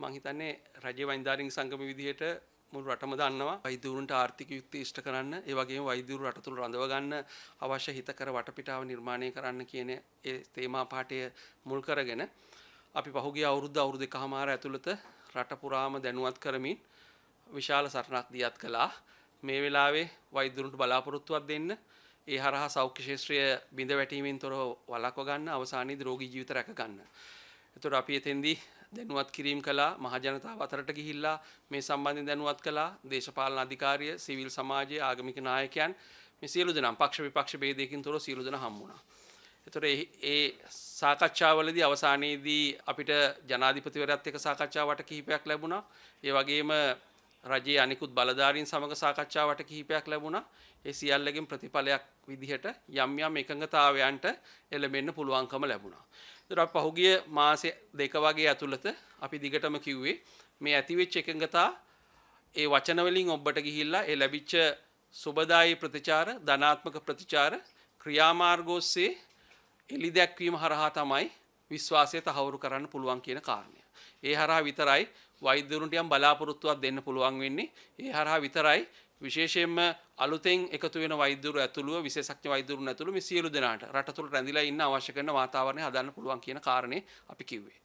මං හිතන්නේ රජයේ වෛන්දාරින් සංගම විදිහට මුළු රටම දන්නවා වෛද්‍යවරුන්ට ආර්ථික යුක්ති ඉෂ්ට කරන්න ඒ වගේම වෛද්‍යවරු රට තුල රඳව ගන්න අවශ්‍ය හිතකර වටපිටාව නිර්මාණය කරන්න කියන ඒ තේමා පාඩය මුල් කරගෙන අපි පහුගිය අවුරුද්ද අවුරුදු එකහමාර ඇතුළත රට පුරාම දැනුවත් කරමින් විශාල සටනක් දියත් කළා මේ වෙලාවේ වෛද්‍යවරුන්ට බලාපොරොත්තුවක් දෙන්න ඒ හරහා සෞඛ්‍ය ශාස්ත්‍රය බිඳ වැටීමෙන් තොරව වළක්ව ගන්න අවසානයේ රෝගී ජීවිත රැක ගන්න. එතකොට අපි එතෙන්දී දැනුවත් කිරීම කළා මහජනතාව අතරට ගිහිල්ලා මේ සම්බන්ධයෙන් දැනුවත් කළා දේශපාලන අධිකාරිය සිවිල් සමාජයේ ආගමික නායකයන් මේ සියලු දෙනා පක්ෂ විපක්ෂ ભેදයකින් තොරව සියලු දෙනා හම් වුණා. එතකොට ඒ සාකච්ඡාවලදී අවසානයේදී අපිට ජනාධිපතිවරයාත් එක්ක සාකච්ඡාවට කිහිපයක් ලැබුණා. ඒ වගේම රජයේ අනිකුත් බලධාරීන් සමග සාකච්ඡාවට කිහිපයක් ලැබුණා. ඒ සියල්ලගෙන් ප්‍රතිඵලයක් විදිහට යම් යම් එකඟතාවයන්ට එළඹෙන්න පුළුවන්කම ලැබුණා. දොරක් පහුගිය මාස දෙක වගේ ඇතුළත අපි දිගටම කිව්වේ මේ ඇතිවෙච්ච එකඟතා ඒ වචනවලින් ඔබට ගිහිල්ලා ඒ ලැබිච්ච සුබදායි ප්‍රතිචාර ධනාත්මක ප්‍රතිචාර ක්‍රියාමාර්ගෝස්සේ එලි දැක්වීම හරහා තමයි විශ්වාසය තහවුරු කරන්න පුළුවන් කියන කාරණය. ඒ හරහා විතරයි වෛද්‍යවරුන්ට යම් බලාපොරොත්තුවක් දෙන්න පුළුවන් වෙන්නේ. ඒ හරහා විතරයි විශේෂයෙන්ම අලුතෙන් එකතු වෙන වෛද්‍යවරු ඇතුළුව විශේෂඥ වෛද්‍යවරුන් ඇතුළු මේ සියලු දෙනාට රට තුළ රැඳිලා ඉන්න අවශ්‍ය කරන වාතාවරණය හදන්න පුළුවන් කියන කාරණේ අපි කිව්වේ.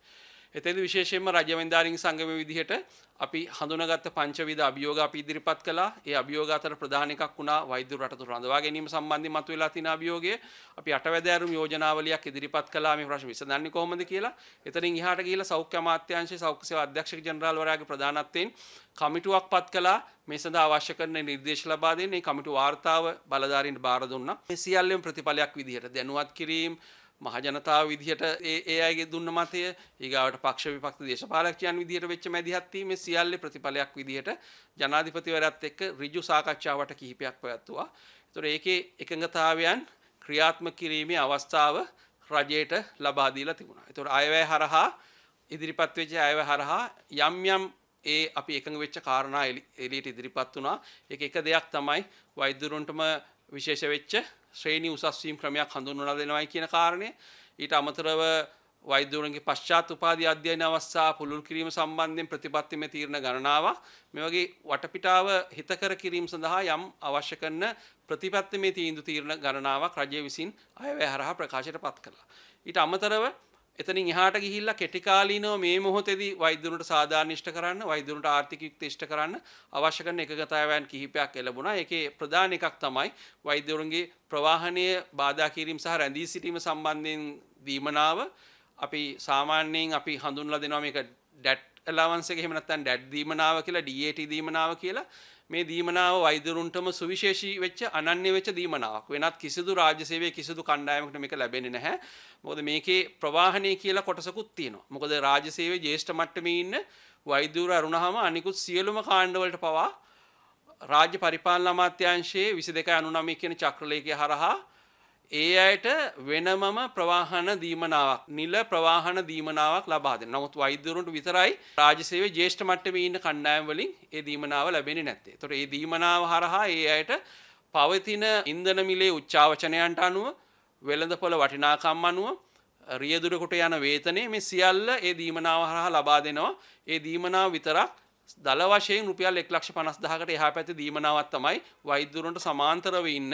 එතෙන්ද විශේෂයෙන්ම රජ වෙන්දාරින් සංගමයේ විදිහට අපි හඳුනාගත්ත පංචවිධ අභියෝග අපි ඉදිරිපත් කළා. ඒ අභියෝග අතර ප්‍රධාන එකක් වුණා වෛද්‍ය රටතොට රඳවා ගැනීම සම්බන්ධයෙන් මතුවලා තියෙන අභියෝගය. අපි අටවැදෑරුම් යෝජනාවලියක් ඉදිරිපත් කළා මේ ප්‍රශ්න විසඳන්නේ කොහොමද කියලා. එතනින් එහාට ගිහිලා සෞඛ්‍ය අමාත්‍යාංශයේ සෞඛ්‍ය සේවා අධ්‍යක්ෂක ජනරාල්වරයාගේ ප්‍රධානත්වයෙන් කමිටුවක් පත් කළා. මේ සඳහා අවශ්‍ය කරන නිර්දේශ ලබා දෙන්නේ කමිටු වාර්තාව බලධාරීන්ට බාර දුන්නා. මේ සියල්ලම ප්‍රතිඵලයක් විදිහට දැනුවත් කිරීම මහජනතාව විදිහට ඒ අයගේ දුන්න මතය ඒගාවට පක්ෂ විපක්ෂ දේශපාලකයන් විදිහට වෙච්ච මැදිහත්වීම සියල්ලේ ප්‍රතිඵලයක් විදිහට ජනාධිපතිවරයාත් එක්ක ඍජු සාකච්ඡාවට කිහිපයක් පැවැත්තුවා. ඒතර ඒකේ එකඟතාවයන් ක්‍රියාත්මක කිරීමේ අවස්ථාව රජයට ලබා දීලා තිබුණා. ඒතර අයවැය හරහා ඉදිරිපත් වෙච්ච අයවැය හරහා යම් යම් ඒ අපි එකඟ වෙච්ච කාරණා එළියට ඉදිරිපත් වුණා. ඒක එක දෙයක් තමයි වෛද්‍යරුන්ටම විශේෂ වෙච්ච ශ්‍රේණී උසස් වීම ක්‍රමයක් හඳුන්වලා දෙනවයි කියන කාරණය ඊට අමතරව වෛද්‍යවරුන්ගේ පශ්චාත් උපාධි අධ්‍යයන අවස්ථා පුළුල් කිරීම සම්බන්ධයෙන් ප්‍රතිපත්තිමය තීරණ ගණනාවක් මේ වගේ වටපිටාව හිතකර කිරීම සඳහා යම් අවශ්‍ය කරන ප්‍රතිපත්තිමය තීන්දුව තීරණ ගණනාවක් රජය විසින් අයවැය හරහා ප්‍රකාශයට පත් කළා. ඊට අමතරව එතනින් එහාට ගිහිල්ලා කෙටි කාලීනව මේ මොහොතේදී වෛද්‍යුරුන්ට සාධාරණීෂ්ඨ කරන්න වෛද්‍යුරුන්ට ආර්ථික යුක්තිෂ්ඨ කරන්න අවශ්‍ය කරන එකගතාවයන් කිහිපයක් ලැබුණා. ඒකේ ප්‍රධාන එකක් තමයි වෛද්‍යවරුන්ගේ ප්‍රවාහනීය බාධා කිරීම සහ රැඳී සිටීම සම්බන්ධයෙන් දීමනාව. අපි සාමාන්‍යයෙන් අපි හඳුන්ලා දෙනවා මේක ඩැට් allowance එක එහෙම නැත්නම් ඩැට් දීමනාව කියලා DAT දීමනාව කියලා මේ දීමනාව වෛද්‍යරුන්ටම සුවිශේෂී වෙච්ච අනන්‍ය වෙච්ච දීමනාවක්. වෙනත් කිසිදු රාජ්‍ය සේවයේ කිසිදු කණ්ඩායමකට මේක ලැබෙන්නේ නැහැ. මොකද මේකේ ප්‍රවාහනය කියලා කොටසකුත් තියෙනවා. මොකද රාජ්‍ය සේවයේ ජ්‍යෙෂ්ඨ මට්ටමේ ඉන්න වෛද්‍යවරු අරුණහම අනිකුත් සියලුම කාණ්ඩවලට පවා රාජ්‍ය පරිපාලන අමාත්‍යාංශයේ 22 99 කියන චක්‍රලේඛය හරහා ඒ අයට වෙනමම ප්‍රවාහන දීමනාවක් නිල ප්‍රවාහන දීමනාවක් ලබා දෙනවා. නමුත් වෛද්‍යවරුන්ට විතරයි රාජ්‍ය සේවයේ ජ්‍යෙෂ්ඨ මට්ටමේ ඉන්න කණ්ඩායම් වලින් ඒ දීමනාව ලැබෙන්නේ නැත්තේ. ඒතකොට ඒ දීමනාව හරහා ඒ අයට පවතින ඉන්ධන මිලේ උච්චාවචනයන්ට අනුව වෙළඳපොළ වටිනාකම් අනුව රියදුරකට යන වේතනය මේ සියල්ල ඒ දීමනාව හරහා ලබා දෙනවා. ඒ දීමනාව විතරක් දල වශයෙන් රුපියල් 1 ලක්ෂ 50000කට එහා පැත්තේ දීමනාවක් තමයි වෛද්‍යවරුන්ට සමාන්තරව ඉන්න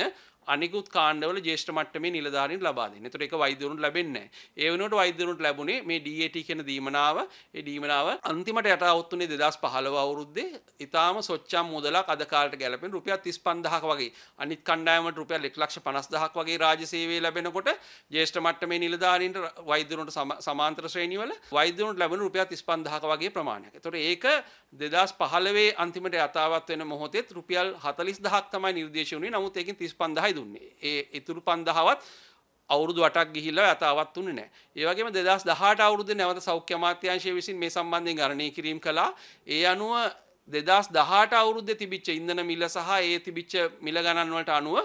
අනිකුත් කාණ්ඩවල ජේෂ්ඨ මට්ටමේ නිලධාරීන් ලබා දෙන්නේ. ඒතර ඒක වෛද්‍යවරුන්ට ලැබෙන්නේ නැහැ. ඒ වෙනුවට වෛද්‍යවරුන්ට ලැබුණේ මේ DAT කියන දීමනාව. ඒ දීමනාව අන්තිමට යටාවුත් උනේ 2015 අවුරුද්දේ ඊටාම සොච්චම් මුදලක් අද කාලට ගැලපෙන රුපියල් 35000ක වගේ. අනිත් කණ්ඩායමට රුපියල් 150000ක් වගේ රාජ්‍ය සේවයේ ලැබෙනකොට ජේෂ්ඨ මට්ටමේ නිලධාරීන්ට වෛද්‍යවරුන්ට සමාන්තර ශ්‍රේණිවල වෛද්‍යවරුන්ට ලැබෙන රුපියල් 35000ක වගේ ප්‍රමාණයක්. ඒතර ඒක 2015 අන්තිමට යථාවත් වෙන මොහොතේ රුපියල් 40000ක් තමයි නිර්දේශ වුණේ. නමුත් ඒකෙන් 35000 තමයි දුන්නේ. ඒ ඉතුරු 5000වත් අවුරුදු 8ක් ගිහිල්ලා යතාවත් තුනේ නැහැ. ඒ වගේම 2018 අවුරුද්දේ නැවත සෞඛ්‍ය අමාත්‍යාංශය විසින් මේ සම්බන්ධයෙන් ගණනය කිරීම කළා. ඒ අනුව දෙදස් දහට අවුරුද්ධ තිබිච්ච ඉදන මිල සහ ඒ තිබිච්ච මිල ගණන්වලට අනුව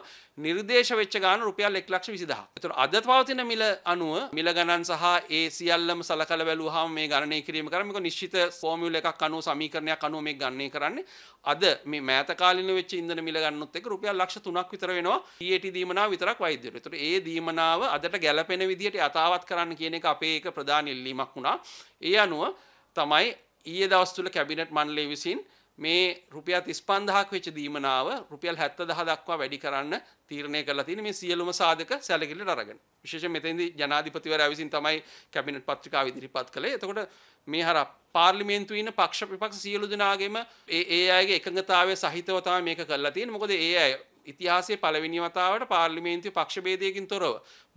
නිර්දේශ වෙච්ච ගාන රුපියල් එක්ලක්ෂ විසිදහ. තුර අද පවතින මිල අනුව මිල ගණන් සහ ඒ සියල්ලම සලකල වැලූහම මේ ගණනය කිරීම කරමක නිශ්චිත ෆෝමියුල එකක් අනු සමීකරණයක් අනුව මේ ගන්නේ කරන්නේ අද මේ මෑතකාලින වෙච් ඉදන මිල ගන්නුත් එක රුපියල් ලක්ෂ තුනක් විතර වෙනවා ඒට දීමනාව විතරක් වෛද්‍යර තුර ඒ දීමනාව අදට ගැලපෙන විදිහට අතාවත් කරන්න කියන එක අපේ එක ප්‍රධාන ඉල්ලීමක් වුණා ඒ අනුව තමයි ඊයේ දවස් තුල කැබිනට් මණ්ඩලය විසින් මේ රුපියල් 35000ක් වෙච්ච දීමනාව රුපියල් 70000 දක්වා වැඩි කරන්න තීරණය කරලා තියෙන මේ සියලුම සාධක සැලකිලිට අරගෙන විශේෂයෙන් මෙතෙන්දී ජනාධිපතිවරයා විසින් තමයි කැබිනට් පත්‍රිකාව ඉදිරිපත් කළේ. එතකොට මේ හර පාර්ලිමේන්තුවේ ඉන්න පක්ෂ විපක්ෂ සියලු දෙනාගේම ඒ ඒ අයගේ එකඟතාවය සහිතව තමයි මේක කරලා තියෙන්නේ. මොකද ඒ අය ඉතිහාසයේ පළවෙනි වතාවට පාර්ලිමේන්තුවේ පක්ෂ ભેදයකින් තොරව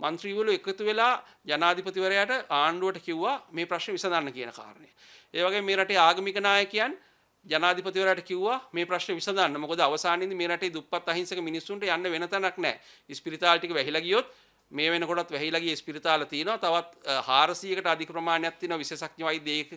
മന്ത്രിවරු එකතු වෙලා ජනාධිපතිවරයාට ආණ්ඩුවට කිව්වා මේ ප්‍රශ්නේ විසඳන්න කියන කාරණේ. ඒ වගේ මේ රටේ ආගමික නායකයන් ජනාධිපතිවරයාට කිව්වා මේ ප්‍රශ්නේ විසඳන්න. මොකද අවසානයේදී මේ රටේ දුප්පත් අහිංසක මිනිස්සුන්ට යන්න වෙන තැනක් නැහැ. ස්පිරිතාල ටික වැහිලා ගියොත් මේ වෙනකොටත් වැහිලා ගිය ස්පිරිතාල තියෙනවා තවත් 400කට අධික ප්‍රමාණයක් තියෙනවා විශේෂඥ වෛද්‍යයක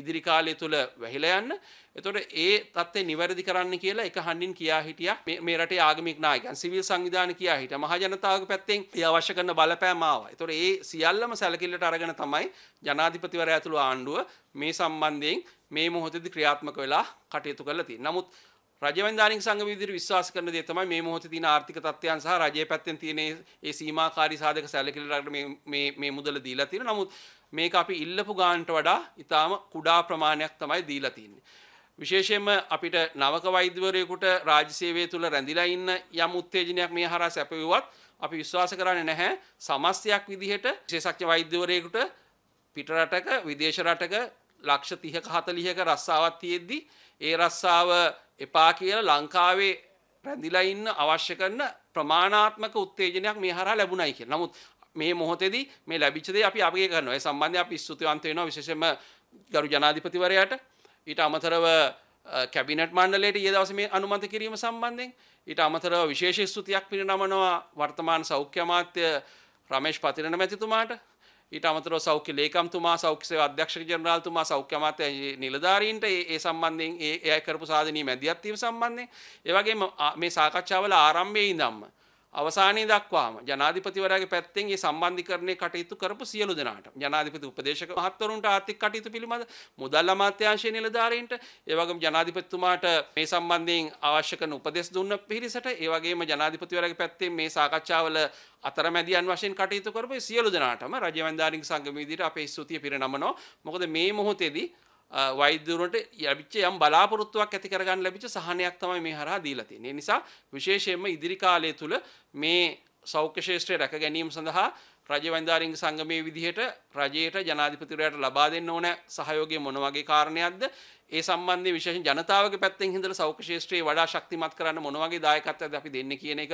ඉදිරි කාලය තුල වැහිලා යන්න. එතකොට ඒ தත්ත්වේ નિවැරදි කරන්න කියලා එක හඬින් කියා හිටියා මේ මේ රටේ ආගමික නායකයන් සිවිල් සංවිධාන කියා හිටියා මහ ජනතාවගේ පැත්තෙන් ඒ අවශ්‍ය කරන බලපෑම ආවා. එතකොට ඒ සියල්ලම සැලකිල්ලට අරගෙන තමයි ජනාධිපතිවරයා ඇතුළු ආණ්ඩුව මේ සම්බන්ධයෙන් මේ මොහොතේදී ක්‍රියාත්මක වෙලා කටයුතු කරලා තියෙන්නේ. නමුත් රජය වන්දානික සංගම විදිහට විශ්වාස කරන දේ තමයි මේ මොහොතේ තියෙන ආර්ථික තත්ත්වයන් සහ රජයේ පැත්තෙන් තියෙන ඒ සීමාකාරී සාධක සැලකිලිලකට මේ මේ මේ මුදල දීලා තියෙන. නමුත් මේක අපි ඉල්ලපු ගානට වඩා ඊටාම කුඩා ප්‍රමාණයක් තමයි දීලා තින්නේ. විශේෂයෙන්ම අපිට නවක වෛද්‍යවරයෙකුට රාජ්‍ය සේවය තුල රැඳිලා ඉන්න යම් උත්තේජනයක් මේ හරහා සැපයුවත් අපි විශ්වාස කරන්නේ නැහැ සමස්තයක් විදිහට විශේෂඥ වෛද්‍යවරයෙකුට පිට රටක විදේශ රටක ලක්ෂ 30ක 40ක රස්සාවක් තියෙද්දී ඒ රස්සාව එපා කියලා ලංකාවේ රැඳිලා ඉන්න අවශ්‍ය කරන ප්‍රමාණාත්මක උත්තේජනයක් මේ හරහා ලැබුණයි කියලා. නමුත් මේ මොහොතේදී මේ ලැබිච්ච දේ අපි අගය කරනවා. ඒ සම්බන්ධයෙන් අපි ස්තුතිවන්ත වෙනවා විශේෂයෙන්ම ගරු ජනාධිපතිවරයාට. ඊට අමතරව කැබිනට් මණ්ඩලයට ඊයේ දවසේ මේ අනුමත කිරීම සම්බන්ධයෙන් ඊට අමතරව විශේෂ ස්තුතියක් පිරිනමනවා වර්තමාන සෞඛ්‍ය අමාත්‍ය රමේෂ් පතිරණ මැතිතුමාට ඊට අමතරව සෞඛ්‍ය ලේකම්තුමා සෞඛ්‍ය සේවා අධ්‍යක්ෂක ජනරාල්තුමා සෞඛ්‍ය අමාත්‍ය නිලධාරීන්ට ඒ සම්බන්ධයෙන් ඒ අය කරපු සාධනීය මැදිහත් වීම සම්බන්ධයෙන් ඒ වගේම මේ සාකච්ඡාවල ආරම්භයේ ඉඳන්ම අවසානයේ දක්වාම ජනාධිපතිවරයාගේ පැත්තෙන් මේ සම්බන්ධීකරණයේ කටයුතු කරපු සියලු දෙනාට ජනාධිපති උපදේශක මහත්වරුන්ට ආර්ථික කටයුතු පිළිබඳ මුදල් අමාත්‍යාංශයේ නිලධාරීන්ට ඒ වගේම ජනාධිපතිතුමාට මේ සම්බන්ධයෙන් අවශ්‍ය කරන උපදෙස් දුන්න පිරිසට ඒ වගේම ජනාධිපතිවරයාගේ පැත්තෙන් මේ සාකච්ඡාවල අතරමැදියන් වශයෙන් කටයුතු කරපු සියලු දෙනාටම රජවැන්දාරින් සංගම විදිහට අපේ ස්තුතිය පිරිනමනවා මොකද මේ මොහොතේදී වෛද්‍යවරුන්ට ලැබිච්ච යම් බලාපොරොත්තුවක් ඇති කරගන්න ලැබිච්ච සහනයක් තමයි මේ හරහා දීලා තියෙන්නේ. ඒ නිසා විශේෂයෙන්ම ඉදිරි කාලය තුල මේ සෞඛ්‍ය ශාස්ත්‍රය රැක ගැනීම සඳහා රජ වන්දාරිංග සංගමයේ විදිහට රජයට ජනාධිපතිවරයාට ලබා දෙන්න ඕන සහයෝගය මොන වගේ කාරණයක්ද? ඒ සම්බන්ධයෙන් විශේෂයෙන් ජනතාවගේ පැත්තෙන් හිඳලා සෞඛ්‍ය ශාස්ත්‍රයේ වඩා ශක්තිමත් කරන්න මොන වගේ දායකත්වයක්ද අපි දෙන්නේ කියන එක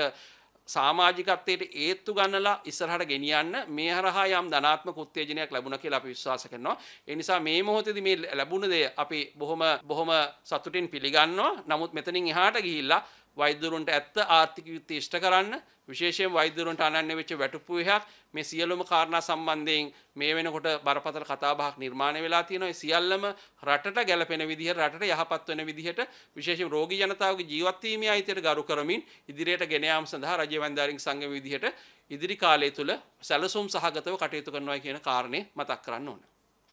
සාමාජිකත්වයට ඒත්තු ගන්නලා ඉස්සරහට ගෙනියන්න මේ හරහා යම් ධනාත්මක උත්තේජනයක් ලැබුණ කියලා අපි විශ්වාස කරනවා. ඒ නිසා මේ මොහොතේදී මේ ලැබුණ දේ අපි බොහොම බොහොම සතුටින් පිළිගන්නවා. නමුත් මෙතනින් එහාට ගිහිල්ලා වෛද්‍යරුන්ට ඇත්ත ආර්ථික යුක්ති ඉෂ්ට කරන්න විශේෂයෙන් වෛද්‍යරුන්ට අනන්‍ය වෙච්ච වැටුපු එකක් මේ සියලුම කාරණා සම්බන්ධයෙන් මේ වෙනකොට බරපතල කතාබහක් නිර්මාණය වෙලා තියෙනවා. ඒ සියල්ලම රටට ගැළපෙන විදිහට රටට යහපත් වෙන විදිහට විශේෂයෙන් රෝගී ජනතාවගේ ජීවත් වීමේ අයිතියට ගරු කරමින් ඉදිරියට ගෙන යාම සඳහා රජයේ වන්දාරින් සංගම විදිහට ඉදිරි කාලය තුල සැලසුම් සහගතව කටයුතු කරනවා කියන කාරණේ මතක් කරන්න ඕනේ.